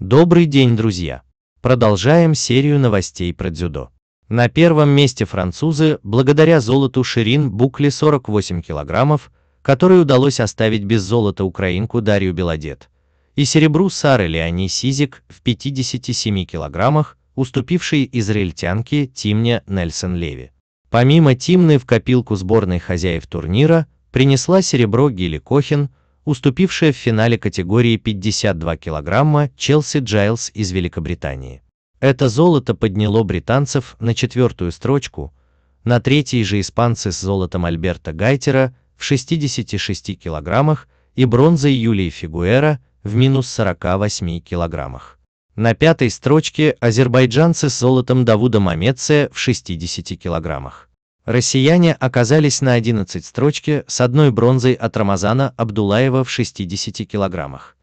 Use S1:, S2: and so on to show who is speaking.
S1: Добрый день, друзья! Продолжаем серию новостей про дзюдо. На первом месте французы благодаря золоту Ширин Букли 48 килограммов, который удалось оставить без золота украинку Дарью Белодет, и серебру Сары Леони Сизик в 57 килограммах, уступившей израильтянке Тимне Нельсон Леви. Помимо Тимны в копилку сборной хозяев турнира принесла серебро Гили Кохин – уступившая в финале категории 52 килограмма Челси Джайлс из Великобритании. Это золото подняло британцев на четвертую строчку, на третьей же испанцы с золотом Альберта Гайтера в 66 килограммах и бронзой Юлии Фигуэра в минус 48 килограммах. На пятой строчке азербайджанцы с золотом Давуда Мамеция в 60 килограммах. Россияне оказались на 11 строчке с одной бронзой от Рамазана Абдулаева в 60 килограммах.